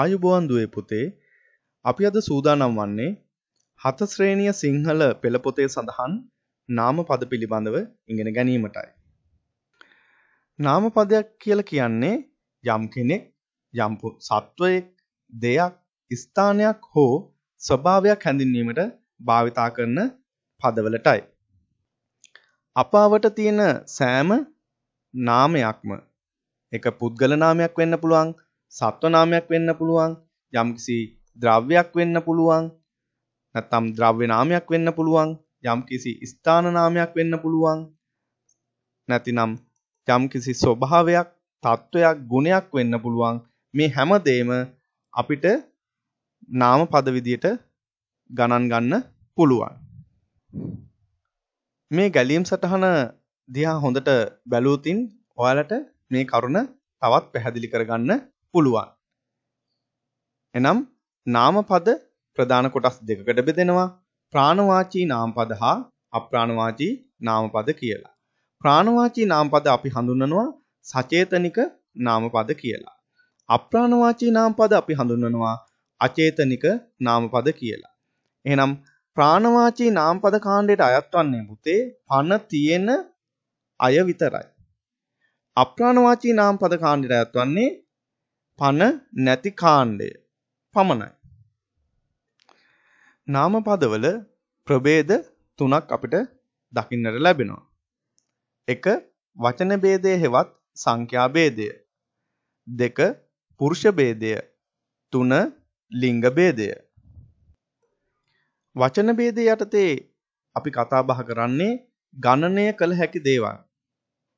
ආයුබෝවන් දුවේ පුතේ අපි අද සූදානම් වන්නේ හත ශ්‍රේණිය සිංහල පෙළ පොතේ සඳහන් නාම පද පිළිබඳව ඉගෙන ගැනීමටයි. නාම පදයක් කියලා කියන්නේ යම් කෙනෙක් යම් සත්වයෙක් දෙයක් ස්ථානයක් හෝ ස්වභාවයක් හැඳින්වීමට භාවිතා කරන පදවලටයි. අපාවට තියෙන සෑම නාමයක්ම එක පුද්ගල නාමයක් වෙන්න පුළුවන් සත්ව නාමයක් වෙන්න පුළුවන් යම්කිසි ද්‍රව්‍යයක් වෙන්න පුළුවන් නැත්නම් ද්‍රව්‍ය නාමයක් වෙන්න පුළුවන් යම්කිසි ස්ථාන නාමයක් වෙන්න පුළුවන් නැතිනම් යම්කිසි ස්වභාවයක් තත්වයක් ගුණයක් වෙන්න පුළුවන් මේ හැමදේම අපිට නාම පද විදියට ගණන් ගන්න පුළුවන් මේ ගැලීම් සටහන දිහා හොඳට බැලූතින් ඔයාලට මේ කරුණ තවත් පැහැදිලි කරගන්න පුළුවන්. එනම් නාමපද ප්‍රධාන කොටස් දෙකකට බෙදෙනවා. ප්‍රාණවාචී නාමපද හා අප්‍රාණවාචී නාමපද කියලා. ප්‍රාණවාචී නාමපද අපි හඳුන්වනවා සචේතනික නාමපද කියලා. අප්‍රාණවාචී නාමපද අපි හඳුන්වනවා අචේතනික නාමපද කියලා. එහෙනම් ප්‍රාණවාචී නාමපද කාණ්ඩයට අයත්වන්නේ පුතේ පන තියෙන අය විතරයි. අප්‍රාණවාචී නාමපද කාණ්ඩයට අයත්වන්නේ පණ නැති කාණ්ඩය පමණයි. නාම පදවල ප්‍රභේද තුනක් අපිට දකින්නට ලැබෙනවා. එක වචන ભેදය හෙවත් සංඛ්‍යා ભેදය. දෙක පුරුෂ ભેදය. තුන ලිංග ભේදය. වචන ભેදය යටතේ අපි කතා බහ කරන්නේ ගණනය කළ හැකි දේවල්.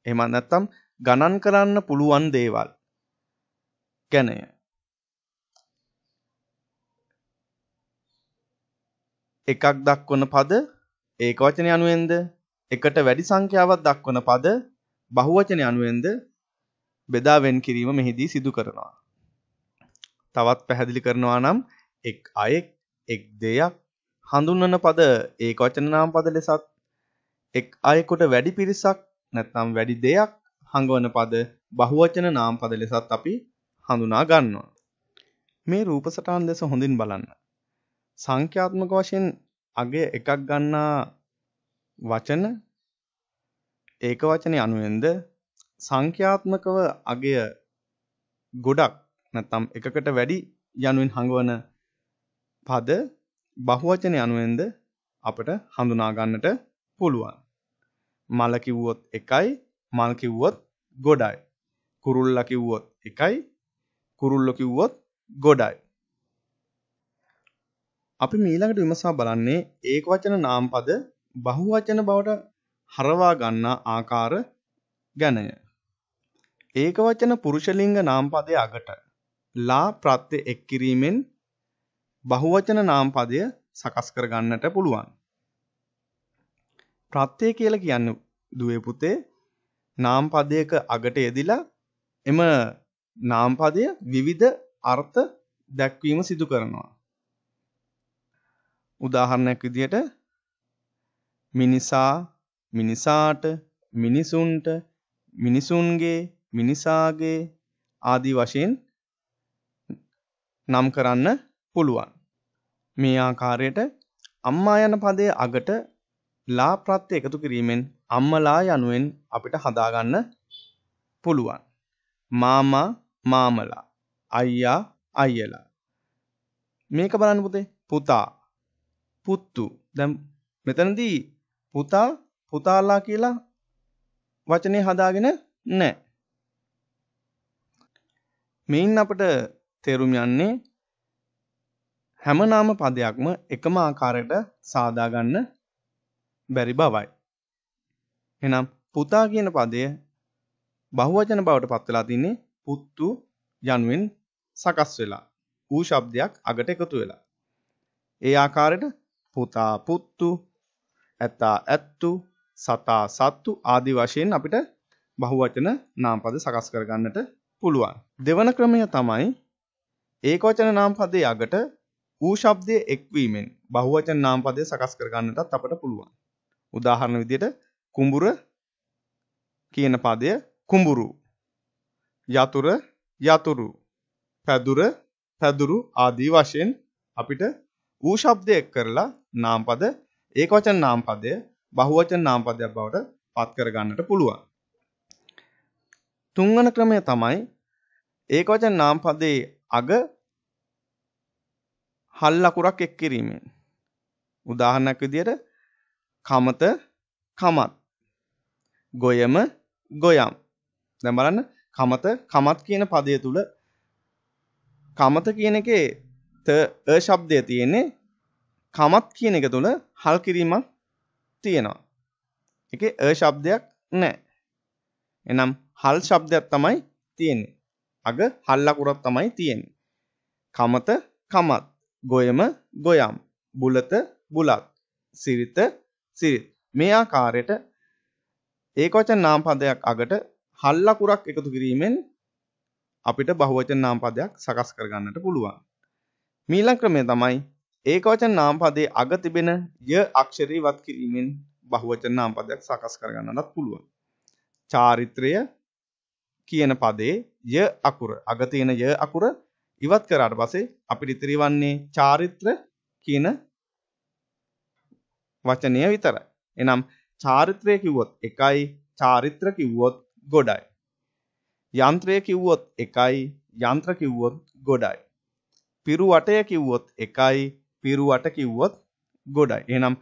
එහෙම නැත්නම් ගණන් කරන්න පුළුවන් දේවල්. ගැනය. එකක් දක්වන පද ඒක වචනය අනුවෙන්ද එකට වැඩි සංඛ්‍යාවක් දක්වන පද බහුවචන අනුවෙන්ද බෙදා වෙන් කිරීම මෙහිදී සිදු කරනවා. තවත් පැහැදිලි කරනවා නම් එක් අයෙක් එක් දෙයක් හඳුන්වන පද ඒක වචන නාම පද ලෙසත් එක් අයෙකුට වැඩි පිරිසක් නැත්නම් වැඩි දෙයක් හඟවන පද බහුවචන නාම පද ලෙසත් අපි හඳුනා ගන්නවා. මේ රූපසටහන් දෙස හොඳින් බලන්න. සංඛ්‍යාත්මක වශයෙන් අගය එකක් ගන්නා වචන ඒක වචනේ අනුවෙන්ද සංඛ්‍යාත්මකව අගය ගොඩක් නැත්නම් එකකට වැඩි යනුවෙන් හඟවන පද බහුවචන යනුවෙන්ද අපට හඳුනා ගන්නට පුළුවන්. මල කිව්වොත් එකයි, මල් කිව්වොත් ගොඩයි. කුරුල්ලා කිව්වොත් එකයි, කුරුල්ලෝ කිව්වොත් ගොඩයි. අපි මීළඟට විමසා බලන්නේ ඒක වචන නාම පද බහුවචන බවට හරවා ගන්නා ආකාර ගැනය. ඒක වචන පුරුෂලිංග නාම පදයේ අගට ලා ප්‍රත්‍ය එක් කිරීමෙන් බහුවචන නාම පදය සකස් කර ගන්නට පුළුවන්. ප්‍රත්‍ය කියලා කියන්නේ දුවේ පුතේ නාම පදයක අගට යෙදিলা එම නාම්පදය විවිධ අර්ථ දැක්වීම සිදු කරනවා. උදාහරණයක් විදියට මිනිසා මිනිසාට මිනිසුන්ට මිනිසුන්ගේ මිනිසාගේ ආදී වශයෙන් නම් කරන්න පුළුවන්. මේ ආකාරයට අම්මා යන පදයේ අගට ලා ප්‍රත්‍ය එකතු කිරීමෙන් අම්මලා යනුවෙන් අපිට හදාගන්න පුළුවන්. මාමා මාමලා අයියා අයියලා මේක බලන්න පුතේ පුතා පුත්තු දැන් මෙතනදී පුතා පුතාලා කියලා වචනේ හදාගෙන නැහැ මෙයින් අපට තේරුම් යන්නේ හැම නාම පදයක්ම එකම ආකාරයට සාදා ගන්න බැරි බවයි එහෙනම් පුතා කියන පදය බහුවචන බවට පත් වෙලා තින්නේ පුත්තු යනුවෙන් සකස් වෙලා ඌ ශබ්දයක් අගට එකතු වෙලා. ඒ ආකාරයට පුතා පුත්තු ඇතා ඇත්තු සතා සත්තු ආදි වශයෙන් අපිට බහුවචන නාමපද සකස් කරගන්නට පුළුවන්. දෙවන ක්‍රමය තමයි ඒකවචන නාමපදයේ අගට ඌ ශබ්දයේ එක්වීමෙන් බහුවචන නාමපදය සකස් කරගන්නටත් අපට පුළුවන්. උදාහරණ විදිහට කුඹුර කියන පදය කුඹුරු යතුර යතුරු පැදුර පැදුරු ආදී වශයෙන් අපිට ඌ ශබ්දය එක් කරලා නාමපද ඒකවචන නාමපදය බහුවචන නාමපදයක් බවට පත් කරගන්නට පුළුවන්. තුන්වන ක්‍රමය තමයි ඒකවචන නාමපදයේ අග හල් ලකුරක් එක් කිරීමෙන්. උදාහරණයක් විදියට කමත කමත් ගොයම ගොයම්. දැන් බලන්න කමත කමත් කියන පදය තුල කමත කියන එකේ ත අ ශබ්දය තියෙන්නේ කමත් කියන එක තුල හල් කිරීමක් තියෙනවා. එකේ අ ශබ්දයක් නැහැ. එනම් හල් ශබ්දයක් තමයි තියෙන්නේ. අග හල් ලකුරක් තමයි තියෙන්නේ. කමත කමත්, ගොයම ගොයම්, බුලත බුලත්, සිරිත සිරිත්. මේ ආකාරයට ඒකවචන නාම පදයක් අගට හල් ලකුරක් එකතු කිරීමෙන් අපිට බහුවචන නාම පදයක් සකස් කරගන්නට පුළුවන්. මීළඟ ක්‍රමය තමයි ඒකවචන නාම පදයේ අග තිබෙන ය අක්ෂරය වත් කිරීමෙන් බහුවචන නාම පදයක් සකස් කරගන්නත් පුළුවන්. චාරිත්‍රය කියන පදයේ ය අකුර අග තියෙන ය අකුර ඉවත් කරාට පස්සේ අපිට ඉතිරි වන්නේ චාරිත්‍ර කියන වචනය විතරයි. එනම් චාරිත්‍රය කිව්වොත් එකයි චාරිත්‍ර කිව්වොත් ගොඩයි. යන්ත්‍රය කිව්වොත් එකයි යන්ත්‍ර කිව්වොත් ගොඩයි. පිරු වටය කිව්වොත් එකයි පිරු වට කිව්වොත් ගොඩයි. එහෙනම්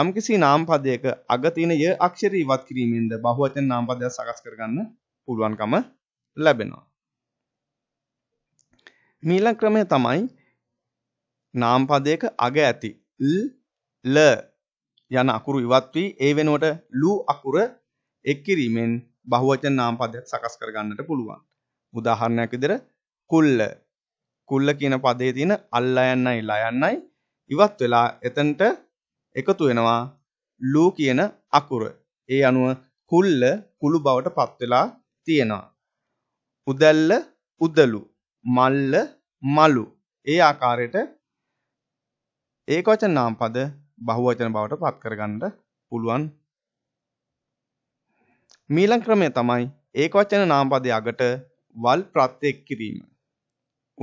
යම්කිසි නාමපදයක අග තියෙන ය අක්ෂරය ඉවත් කිරීමෙන්ද බහුවචන නාමපදයක් සකස් කරගන්න පුළුවන්කම ලැබෙනවා. මීළඟ ක්‍රමය තමයි නාමපදයක අග ඇති ල් ල යන අකුරු ඉවත් වී ඒ වෙනුවට ලු අකුර එක් කිරීමෙන් බහුවචන නාම පදයක් සකස් කරගන්නට පුළුවන්. උදාහරණයක් විදිහට කුල්ල කුල්ල කියන පදේ තියෙන අල්ලා යන්නයි ලා යන්නයි ඉවත් වෙලා එතනට එකතු වෙනවා ලූ කියන අකුර. ඒ අනුව කුල්ල කුළු බවට පත් වෙලා තියෙනවා. උදැල්ල උදලු මල්ල මලු ඒ ආකාරයට ඒකවචන නාම පද බහුවචන බවට පත් කරගන්න පුළුවන් මීළඟ ක්‍රමය තමයි ඒක වචන නාමපදයේ අගට වල් ප්‍රත්‍යෙක් කිරීම.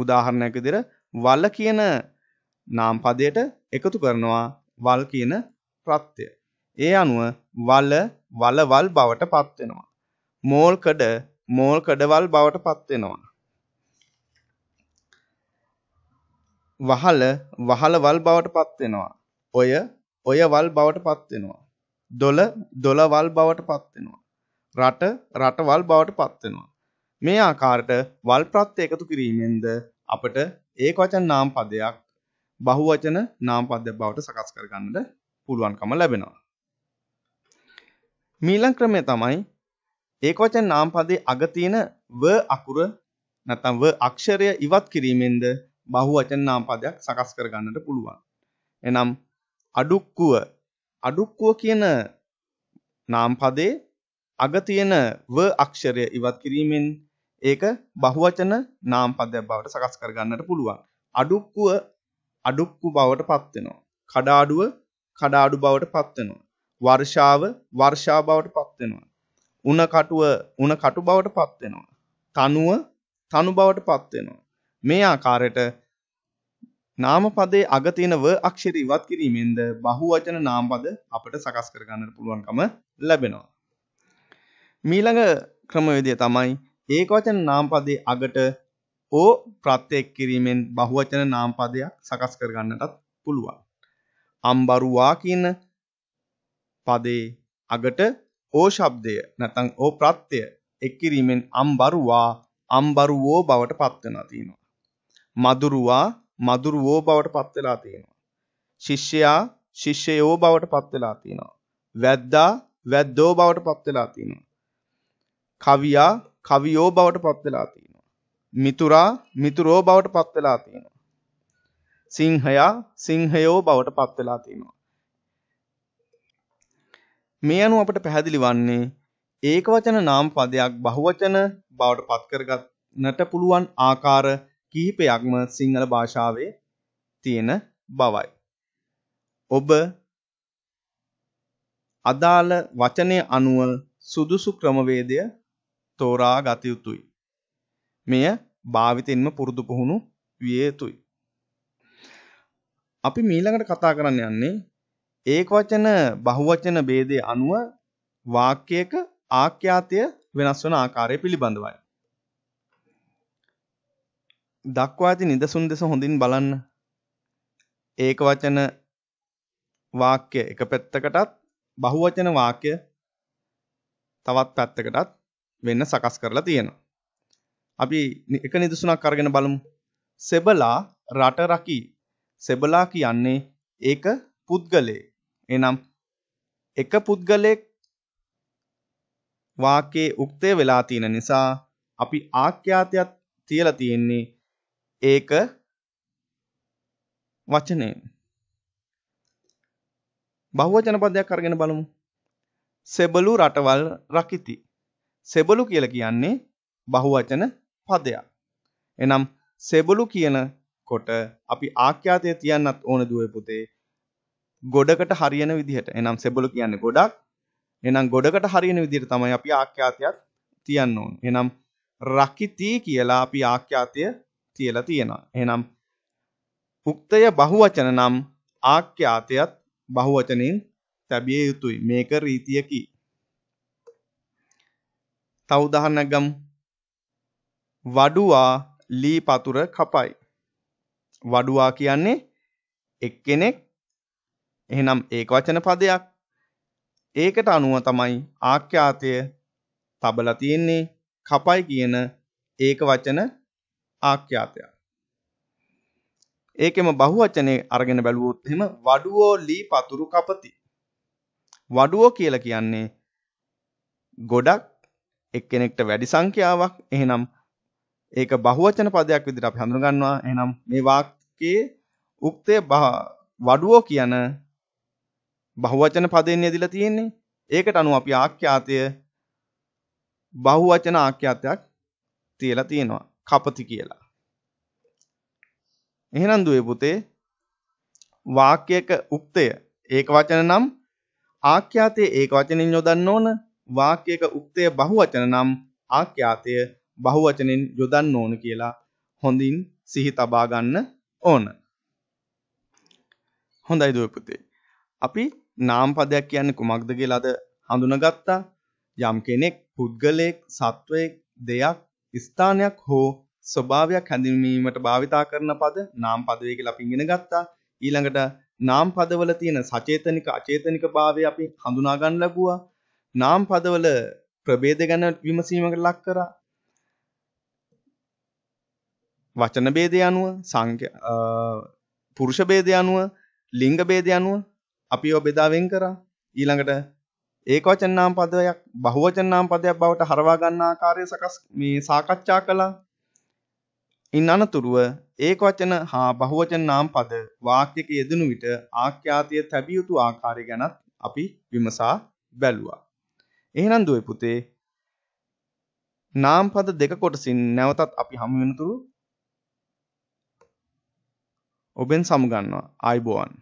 උදාහරණයක් විදිහට වල කියන නාමපදයට එකතු කරනවා වල් කියන ප්‍රත්‍යය. ඒ අනුව වල වලවල් බවට පත් වෙනවා. මෝල් කඩ මෝල් කඩවල් බවට පත් වෙනවා. වහල වහලවල් බවට පත් වෙනවා. ඔය ඔයවල් බවට පත් වෙනවා. දොළ දොළවල් බවට පත් වෙනවා. රට රටවල් බවට පත්වෙනවා. මේ ආකාරයට වල් ප්‍රත්‍ය එකතු කිරීමෙන්ද අපට ඒක වචන නාම පදයක් බහුවචන නාම පදයක් බවට සකස් කරගන්නට පුළුවන්කම ලැබෙනවා. මීළඟ ක්‍රමය තමයි ඒකවචන නාම පදයේ අග තියෙන ව අකුර නැත්නම් ව අක්ෂරය ඉවත් කිරීමෙන්ද බහුවචන නාම පදයක් සකස් කරගන්නට පුළුවන්. එනම් අඩුක්කුව අඩුක්කුව කියන නාම පදයේ අග තියෙන ව අක්ෂරය ඉවත් කිරීමෙන් ඒක බහුවචන නාම පදයක් බවට සකස් කර ගන්නට පුළුවන්. අඩුක්කුව අඩුක්කු බවට පත් වෙනවා. කඩාඩුව කඩාඩු බවට පත් වෙනවා. වර්ෂාව වර්ෂා බවට පත් වෙනවා. උණ කටුව උණ කටු බවට පත් වෙනවා. තනුව තනු බවට පත් වෙනවා. මේ ආකාරයට නාම පදේ අග තියෙන ව අක්ෂරය ඉවත් කිරීමෙන්ද බහුවචන නාම පද අපට සකස් කර ගන්නට පුළුවන්කම ලැබෙනවා. මීළඟ ක්‍රමවේදය තමයි ඒකවචන නාමපදයේ අගට ඕ ප්‍රත්‍යෙක් කිරීමෙන් බහුවචන නාමපදයක් සකස් කරගන්නටත් පුළුවන්. අම්බරුවා කියන පදේ අගට ඕ ශබ්දය නැත්නම් ඕ ප්‍රත්‍යය එක් කිරීමෙන් අම්බරුවා අම්බරුවෝ බවට පත් වෙනවා තියෙනවා. මදුරුවා මදුරුවෝ බවට පත් වෙලා තියෙනවා. ශිෂ්‍යයා ශිෂ්‍යයෝ බවට පත් වෙලා තියෙනවා. වැද්දා වැද්දෝ බවට පත් වෙලා තියෙනවා. කවියා කවියෝ බවට පත් වෙලා තියෙනවා. මිතුරා මිතුරෝ බවට පත් වෙලා තියෙනවා. සිංහයා සිංහයෝ බවට පත් වෙලා තියෙනවා. මේ අනුව අපට පැහැදිලි වන්නේ ඒකවචන නාම පදයක් බහුවචන බවට පත් කරගන්නට පුළුවන් ආකාර කිහිපයක්ම සිංහල භාෂාවේ තියෙන බවයි. ඔබ අදාළ වචනය අනුව සුදුසු ක්‍රමවේදය තෝරා ගත යුතුයි. මෙය භාවිතෙන්ම පුරුදු පුහුණු විය යුතුයි. අපි මීළඟට කතා කරන්න යන්නේ ඒකවචන බහුවචන ભેදයේ අනුව වාක්‍යයක ආඛ්‍යාතය වෙනස් වන ආකාරය පිළිබඳවයි. දක්වා ඇති නිදසුන් දෙස හොඳින් බලන්න. ඒකවචන වාක්‍ය එක පැත්තකටත් බහුවචන වාක්‍ය තවත් පැත්තකටත් වෙන්න සකස් කරලා තියෙනවා. අපි එක නිදසුනක් අරගෙන බලමු. සෙබලා රට රකි. සෙබලා කියන්නේ ඒක පුද්ගලයේ. එනම් එක පුද්ගලෙක් වාක්‍යයේ උක්තය වෙලා තියෙන නිසා අපි ආඛ්‍යාතයක් තියලා තියෙන්නේ ඒක වචනේ. බහුවචන පදයක් අරගෙන බලමු. සෙබළු රටවල් රකිති. සෙබළු කියලා කියන්නේ බහුවචන පදයක්. එනම් සෙබළු කියනකොට අපි ආඛ්‍යාතය තියන්නත් ඕන දුවේ පුතේ. ගොඩකට හරියන විදිහට. එනම් සෙබළු කියන්නේ ගොඩක්. එනම් ගොඩකට හරියන විදිහට තමයි අපි ආඛ්‍යාතයත් තියන්න ඕන. එනම් රකිති කියලා අපි ආඛ්‍යාතය තියලා තියෙනවා. එනම් උක්තය බහුවචන නම් ආඛ්‍යාතයත් බහුවචනෙන් තැබිය යුතුයි. මේක රීතියකි. තව උදාහරණයක් ගමු. වඩුවා ලී පතුර කපයි. වඩුවා කියන්නේ එක්කෙනෙක් එහෙනම් ඒක වචන පදයක්. ඒකට අනුව තමයි ආඛ්‍යාතය තබලා තියෙන්නේ කපයි කියන ඒක වචන ආඛ්‍යාතයක්. ඒකෙම බහුවචනේ අරගෙන බැලුවොත් එහෙම වඩුවෝ ලී පතුරු කපති. වඩුවෝ කියලා කියන්නේ ගොඩක් එක්කෙනෙක්ට වැඩි සංඛ්‍යාවක් එහෙනම් ඒක බහුවචන පදයක් විදිහට අපි හඳුනගන්නවා එහෙනම් මේ වාක්‍යයේ උක්තය වඩුවෝ කියන බහුවචන පදයෙන් යෙදලා තියෙන්නේ ඒකට අනුව අපි ආඛ්‍යාතය බහුවචන ආඛ්‍යාතයක් තියලා තියෙනවා කපති කියලා. එහෙනම් දුවේ පුතේ වාක්‍යයක උක්තය ඒක වචන නම් ආඛ්‍යාතයේ ඒක වචනින් යොදන්න ඕන වාක්‍යයක උක්තය බහුවචන නම් ආඛ්‍යාතය බහුවචනෙන් යොදන්න ඕන කියලා හොඳින් සිහි තබා ගන්න ඕන. හොඳයි දුවේ පුතේ. අපි නාම පදයක් කියන්නේ කුමක්ද කියලා අද හඳුනාගත්තා. යම් කෙනෙක් පුද්ගලයෙක්, සත්වයෙක්, දෙයක්, ස්ථානයක් හෝ ස්වභාවයක් හැඳින්වීමට භාවිතා කරන පද නාම පදවේ කියලා අපි ඉගෙන ගත්තා. ඊළඟට නාම පදවල තියෙන සචේතනික අචේතනික භාවය අපි හඳුනා ගන්න ලැබුවා. නාම පදවල ප්‍රභේද ගැන විමසීමකට ලක් කරා. වචන ભેදය අනුව සංඛ්‍යා පුරුෂ ભેදය අනුව ලිංග ભેදය අනුව අපි ඔය බෙදා වෙන් කරා. ඊළඟට ඒකවචන නාම පදයක් බහුවචන නාම පදයක් බවට හරවා ගන්න ආකාරය සකස් මේ සාකච්ඡා කළා. ඉන් අනතුරුව ඒකවචන හා බහුවචන නාම පද වාක්‍යයක යෙදෙනු විට ආඛ්‍යාතය තැබිය යුතු ආකාරය ගැනත් අපි විමසා බැලුවා. එහෙනම් දුවේ පුතේ නාම පද දෙක කොටසින් නැවතත් අපි හමු වෙනතුරු ඔබෙන් සමු ගන්නවා ආයිබෝවන්